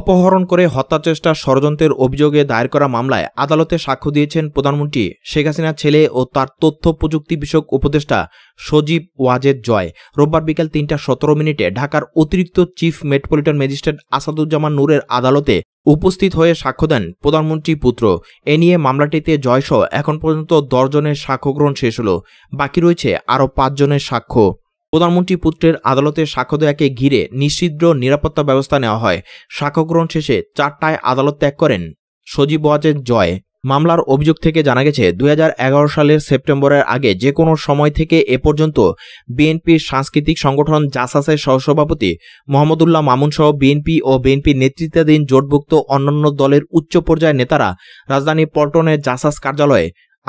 অপহরণ করে হত্যাচেষ্টা ষড়যন্ত্রের অভিযোগে দায়ের করা মামলায় আদালতে সাক্ষ্য দিয়েছেন প্রধানমন্ত্রী শেখ হাসিনার ছেলে ও তার তথ্য প্রযুক্তি বিষয়ক উপদেষ্টা সজীব ওয়াজেদ জয় রোববার বিকেল তিনটা সতেরো মিনিটে ঢাকার অতিরিক্ত চিফ মেট্রোপলিটন ম্যাজিস্ট্রেট আসাদুজ্জামান নূরের আদালতে উপস্থিত হয়ে সাক্ষ্য দেন প্রধানমন্ত্রী পুত্র এ নিয়ে মামলাটিতে জয়সহ এখন পর্যন্ত দশজনের সাক্ষ্য গ্রহণ শেষ হল বাকি রয়েছে আরও পাঁচজনের সাক্ষ্য প্রধানমন্ত্রী পুত্রের আদালতে সাক্ষ্য দেয়াকে ঘিরে নিষিদ্ধ নিরাপত্তা ব্যবস্থা নেওয়া হয় সাক্ষ্য গ্রহণ শেষে চারটায় আদালত ত্যাগ করেন সজীব ওয়াজের জয় মামলার অভিযোগ থেকে জানা গেছে দুই সালের সেপ্টেম্বরের আগে যে কোনো সময় থেকে এ পর্যন্ত বিএনপির সাংস্কৃতিক সংগঠন জাসাসের সহসভাপতি মোহাম্মদুল্লাহ মামুন সহ বিএনপি ও বিএনপির নেতৃত্বাধীন জোটভুক্ত অন্যান্য দলের উচ্চ পর্যায়ের নেতারা রাজধানী পল্টনের জাসাস কার্যালয়ে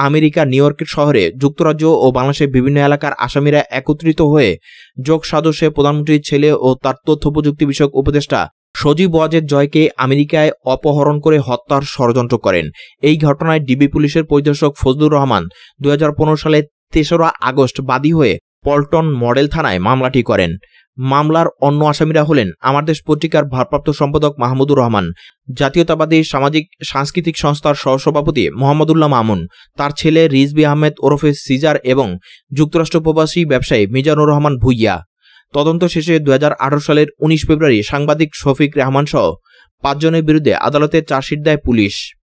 আমেরিকা নিউ শহরে যুক্তরাজ্য ও বাংলাদেশের বিভিন্ন এলাকার আসামিরা একত্রিত হয়ে যোগ সদস্যে প্রধানমন্ত্রীর ছেলে ও তার তথ্য প্রযুক্তি বিষয়ক উপদেষ্টা সজীব ওয়াজের জয়কে আমেরিকায় অপহরণ করে হত্যার ষড়যন্ত্র করেন এই ঘটনায় ডিবি পুলিশের পরিদর্শক ফজলুর রহমান দু সালে তেসরা আগস্ট বাদী হয়ে পল্টন মডেল থানায় মামলাটি করেন মামলার অন্য আসামিরা হলেন আমার দেশ পত্রিকার ভারপ্রাপ্ত সম্পাদক মাহমুদুর রহমান জাতীয়তাবাদী সামাজিক সাংস্কৃতিক সংস্থার সহসভাপতি মোহাম্মদুল্লাহ মামুন তার ছেলে রিজবি আহমেদ ওরফে সিজার এবং যুক্তরাষ্ট্র প্রবাসী ব্যবসায়ী মিজানুর রহমান ভুইয়া তদন্ত শেষে দু সালের ১৯ ফেব্রুয়ারি সাংবাদিক শফিক রহমান সহ পাঁচজনের বিরুদ্ধে আদালতে চার্জশিট দেয় পুলিশ